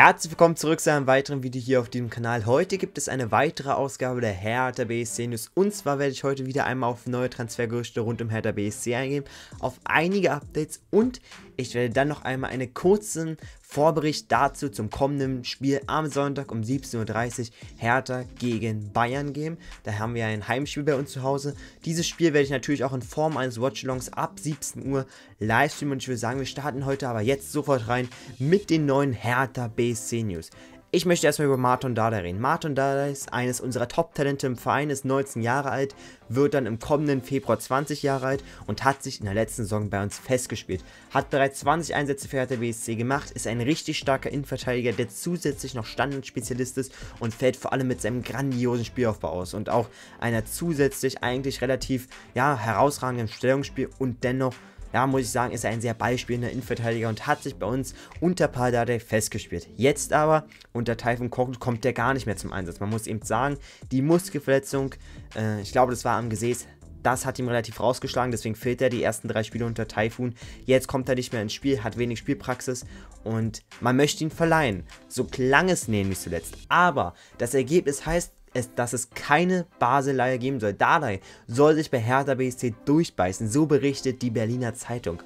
Herzlich willkommen zurück zu einem weiteren Video hier auf diesem Kanal. Heute gibt es eine weitere Ausgabe der Hertha BSC News und zwar werde ich heute wieder einmal auf neue Transfergerüchte rund um Hertha BSC eingehen, auf einige Updates und ich werde dann noch einmal einen kurzen Vorbericht dazu zum kommenden Spiel am Sonntag um 17.30 Uhr Hertha gegen Bayern geben. Da haben wir ein Heimspiel bei uns zu Hause. Dieses Spiel werde ich natürlich auch in Form eines Watchalongs ab 17 Uhr live streamen und ich würde sagen, wir starten heute aber jetzt sofort rein mit den neuen Hertha BSC News. Ich möchte erstmal über Martin Dada reden. Martin Dada ist eines unserer Top-Talente im Verein, ist 19 Jahre alt, wird dann im kommenden Februar 20 Jahre alt und hat sich in der letzten Saison bei uns festgespielt. Hat bereits 20 Einsätze für Hertha BSC gemacht, ist ein richtig starker Innenverteidiger, der zusätzlich noch Standardspezialist ist und fällt vor allem mit seinem grandiosen Spielaufbau aus und auch einer zusätzlich eigentlich relativ ja, herausragenden Stellungsspiel und dennoch ja, muss ich sagen, ist er ein sehr ballspielender Innenverteidiger und hat sich bei uns unter Pardade festgespielt. Jetzt aber, unter Taifun Korkut kommt er gar nicht mehr zum Einsatz. Man muss eben sagen, die Muskelverletzung, äh, ich glaube, das war am Gesäß, das hat ihm relativ rausgeschlagen, deswegen fehlt er die ersten drei Spiele unter Typhoon. Jetzt kommt er nicht mehr ins Spiel, hat wenig Spielpraxis und man möchte ihn verleihen. So klang es nämlich zuletzt. Aber das Ergebnis heißt, es, dass es keine Baseleier geben soll. Dardai soll sich bei Hertha BSC durchbeißen, so berichtet die Berliner Zeitung.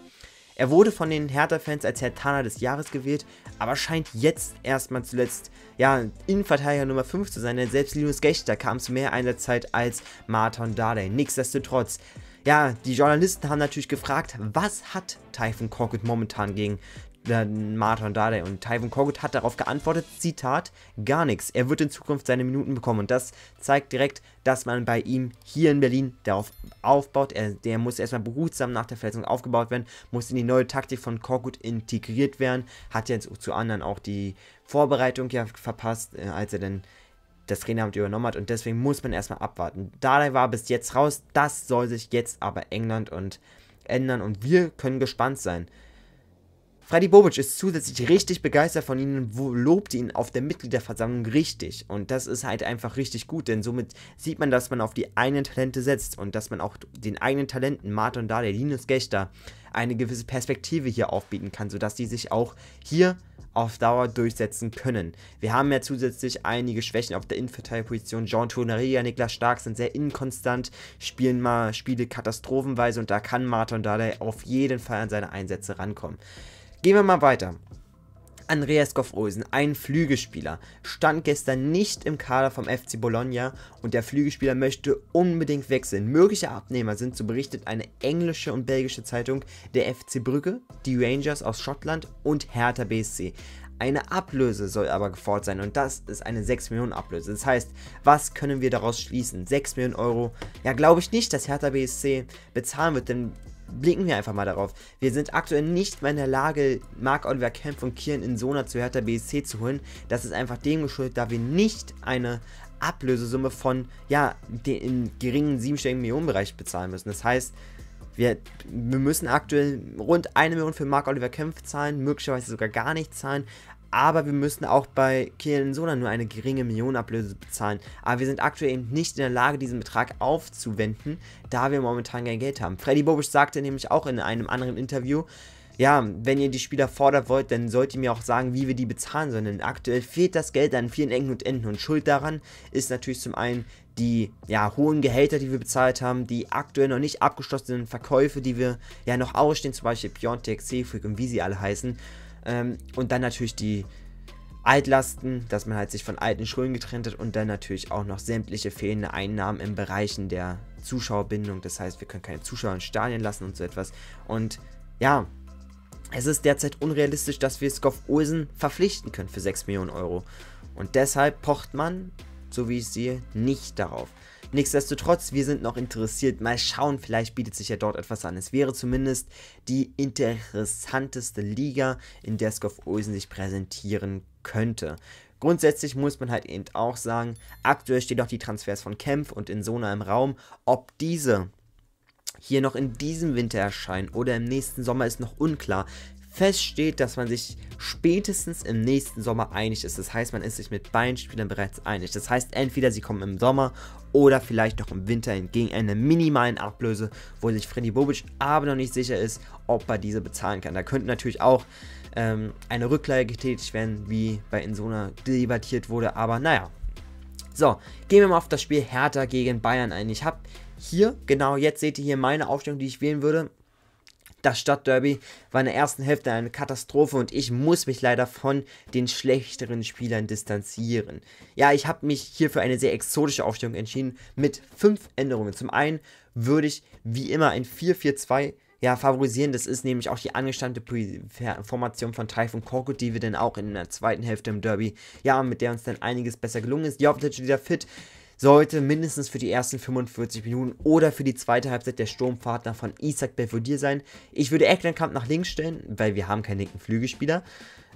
Er wurde von den Hertha-Fans als Herr Tana des Jahres gewählt, aber scheint jetzt erstmal zuletzt ja, Innenverteidiger Nummer 5 zu sein, denn selbst Linus Gächter kam zu mehr Einsatzzeit als Martin Dardai. Nichtsdestotrotz, ja, die Journalisten haben natürlich gefragt, was hat Typhon Korkut momentan gegen äh, Martin Dade und Tyvon Korgut hat darauf geantwortet, Zitat, gar nichts. Er wird in Zukunft seine Minuten bekommen. Und das zeigt direkt, dass man bei ihm hier in Berlin darauf aufbaut. Er, der muss erstmal behutsam nach der Verletzung aufgebaut werden, muss in die neue Taktik von Korkut integriert werden. Hat ja zu anderen auch die Vorbereitung ja verpasst, äh, als er dann das Traineramt übernommen hat und deswegen muss man erstmal abwarten. Dardai war bis jetzt raus, das soll sich jetzt aber England und ändern und wir können gespannt sein. Freddy Bobic ist zusätzlich richtig begeistert von ihnen, und lobt ihn auf der Mitgliederversammlung richtig. Und das ist halt einfach richtig gut, denn somit sieht man, dass man auf die eigenen Talente setzt und dass man auch den eigenen Talenten, Martin Dale, Linus Gächter, eine gewisse Perspektive hier aufbieten kann, sodass die sich auch hier auf Dauer durchsetzen können. Wir haben ja zusätzlich einige Schwächen auf der Innenverteidigungsposition. Jean Tonaria, Niklas Stark sind sehr inkonstant, spielen mal Spiele katastrophenweise und da kann Martin Dale auf jeden Fall an seine Einsätze rankommen. Gehen wir mal weiter. Andreas Goff-Olsen, ein Flügelspieler, stand gestern nicht im Kader vom FC Bologna und der Flügelspieler möchte unbedingt wechseln. Mögliche Abnehmer sind, so berichtet eine englische und belgische Zeitung, der FC Brügge, die Rangers aus Schottland und Hertha BSC. Eine Ablöse soll aber gefordert sein und das ist eine 6 Millionen Ablöse. Das heißt, was können wir daraus schließen? 6 Millionen Euro? Ja, glaube ich nicht, dass Hertha BSC bezahlen wird, denn blicken wir einfach mal darauf. Wir sind aktuell nicht mehr in der Lage, Marc-Oliver Kempf und Kian in Sona zu Hertha BSC zu holen. Das ist einfach dem geschuldet, da wir nicht eine Ablösesumme von, ja, den geringen siebenstelligen Millionenbereich bezahlen müssen. Das heißt, wir, wir, müssen aktuell rund eine Million für Mark Oliver Kempf zahlen, möglicherweise sogar gar nicht zahlen aber wir müssen auch bei Kilian Sola nur eine geringe Millionenablöse bezahlen. Aber wir sind aktuell eben nicht in der Lage, diesen Betrag aufzuwenden, da wir momentan kein Geld haben. Freddy Bobisch sagte nämlich auch in einem anderen Interview, ja, wenn ihr die Spieler fordert wollt, dann sollt ihr mir auch sagen, wie wir die bezahlen sollen. Denn aktuell fehlt das Geld an vielen Ecken und Enden. Und Schuld daran ist natürlich zum einen die ja, hohen Gehälter, die wir bezahlt haben, die aktuell noch nicht abgeschlossenen Verkäufe, die wir ja noch ausstehen, zum Beispiel Piontek, Seafreak und wie sie alle heißen. Ähm, und dann natürlich die Altlasten, dass man halt sich von alten Schulden getrennt hat und dann natürlich auch noch sämtliche fehlende Einnahmen im Bereichen der Zuschauerbindung. Das heißt, wir können keine Zuschauer in Stadien lassen und so etwas. Und ja, es ist derzeit unrealistisch, dass wir Skoff Olsen verpflichten können für 6 Millionen Euro. Und deshalb pocht man, so wie ich sehe, nicht darauf. Nichtsdestotrotz, wir sind noch interessiert. Mal schauen, vielleicht bietet sich ja dort etwas an. Es wäre zumindest die interessanteste Liga, in der Skov Olsen sich präsentieren könnte. Grundsätzlich muss man halt eben auch sagen, aktuell stehen noch die Transfers von Kempf und Insona im Raum. Ob diese hier noch in diesem Winter erscheinen oder im nächsten Sommer ist noch unklar feststeht, dass man sich spätestens im nächsten Sommer einig ist. Das heißt, man ist sich mit beiden Spielern bereits einig. Das heißt, entweder sie kommen im Sommer oder vielleicht noch im Winter entgegen einer minimalen Ablöse, wo sich Freddy Bobic aber noch nicht sicher ist, ob er diese bezahlen kann. Da könnte natürlich auch ähm, eine Rückleihe getätigt werden, wie bei Insona debattiert wurde, aber naja. So, gehen wir mal auf das Spiel Hertha gegen Bayern ein. Ich habe hier, genau jetzt seht ihr hier meine Aufstellung, die ich wählen würde. Das Stadtderby war in der ersten Hälfte eine Katastrophe und ich muss mich leider von den schlechteren Spielern distanzieren. Ja, ich habe mich hier für eine sehr exotische Aufstellung entschieden mit fünf Änderungen. Zum einen würde ich wie immer ein 4-4-2 ja, favorisieren. Das ist nämlich auch die angestammte Formation von Taifun Korkut, die wir dann auch in der zweiten Hälfte im Derby, ja, mit der uns dann einiges besser gelungen ist. Die Jovic wieder fit sollte mindestens für die ersten 45 Minuten oder für die zweite Halbzeit der Sturmpartner von Isaac Belfodil sein. Ich würde Ecklenkamp nach links stellen, weil wir haben keinen linken Flügelspieler.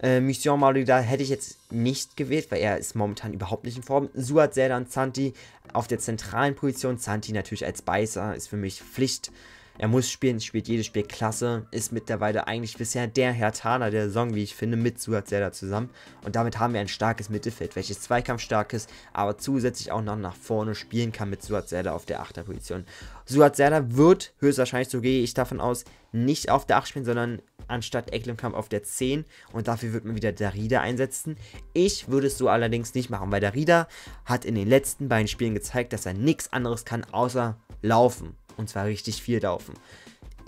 Äh, Mission Malouda hätte ich jetzt nicht gewählt, weil er ist momentan überhaupt nicht in Form. Suat Serdan Santi auf der zentralen Position, Santi natürlich als Beißer, ist für mich Pflicht. Er muss spielen, spielt jedes Spiel klasse, ist mittlerweile eigentlich bisher der Herr Hertaner der Saison, wie ich finde, mit Suat Zelda zusammen. Und damit haben wir ein starkes Mittelfeld, welches zweikampfstark ist, aber zusätzlich auch noch nach vorne spielen kann mit Suat Zelda auf der 8er Position. Suat Zelda wird höchstwahrscheinlich, so gehe ich davon aus, nicht auf der 8 spielen, sondern anstatt Ecklenkamp auf der 10 und dafür wird man wieder Darida einsetzen. Ich würde es so allerdings nicht machen, weil Darida hat in den letzten beiden Spielen gezeigt, dass er nichts anderes kann außer laufen und zwar richtig viel laufen.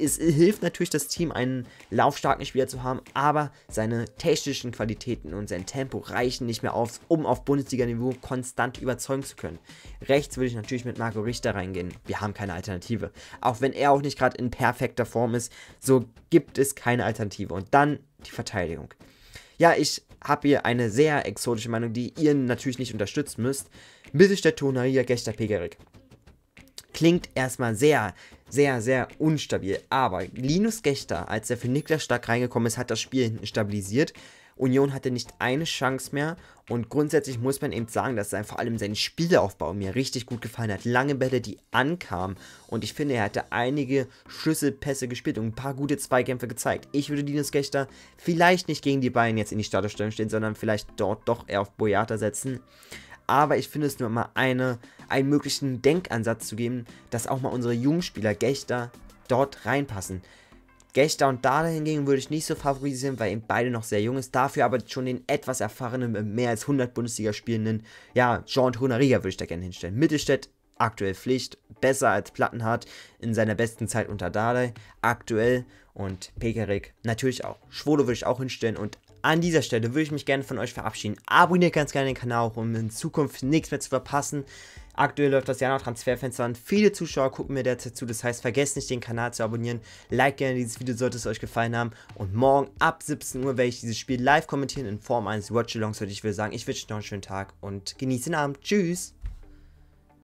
Es hilft natürlich das Team, einen laufstarken Spieler zu haben, aber seine technischen Qualitäten und sein Tempo reichen nicht mehr aus, um auf Bundesliga-Niveau konstant überzeugen zu können. Rechts würde ich natürlich mit Marco Richter reingehen. Wir haben keine Alternative. Auch wenn er auch nicht gerade in perfekter Form ist, so gibt es keine Alternative. Und dann die Verteidigung. Ja, ich habe hier eine sehr exotische Meinung, die ihr natürlich nicht unterstützen müsst. Bis ich der Tonaria, Gächter, Pegerik klingt erstmal sehr, sehr, sehr unstabil. Aber Linus Gächter, als er für Niklas Stark reingekommen ist, hat das Spiel stabilisiert. Union hatte nicht eine Chance mehr und grundsätzlich muss man eben sagen, dass sein, vor allem sein Spielaufbau mir richtig gut gefallen hat. Lange Bälle, die ankamen und ich finde, er hatte einige Schlüsselpässe gespielt und ein paar gute Zweikämpfe gezeigt. Ich würde Linus Gächter vielleicht nicht gegen die Bayern jetzt in die Starterstellung stehen, sondern vielleicht dort doch eher auf Boyata setzen. Aber ich finde es nur mal eine einen möglichen Denkansatz zu geben, dass auch mal unsere Jungspieler Gechter dort reinpassen. Gechter und Dada hingegen würde ich nicht so favorisieren, weil eben beide noch sehr jung ist. Dafür aber schon den etwas erfahrenen, mehr als 100 Bundesliga spielenden, ja, Jean Honoriga würde ich da gerne hinstellen. Mittelstädt aktuell Pflicht, besser als Plattenhardt in seiner besten Zeit unter Dardai, aktuell und Pekerik natürlich auch. Schwolo würde ich auch hinstellen und an dieser Stelle würde ich mich gerne von euch verabschieden. Abonniert ganz gerne den Kanal, um in Zukunft nichts mehr zu verpassen. Aktuell läuft das Jahr noch Transferfenster an. Viele Zuschauer gucken mir derzeit zu. Das heißt, vergesst nicht, den Kanal zu abonnieren. Like gerne dieses Video, sollte es euch gefallen haben. Und morgen ab 17 Uhr werde ich dieses Spiel live kommentieren in Form eines Watch-Alongs. Und ich will sagen, ich wünsche euch noch einen schönen Tag und genieße den Abend. Tschüss!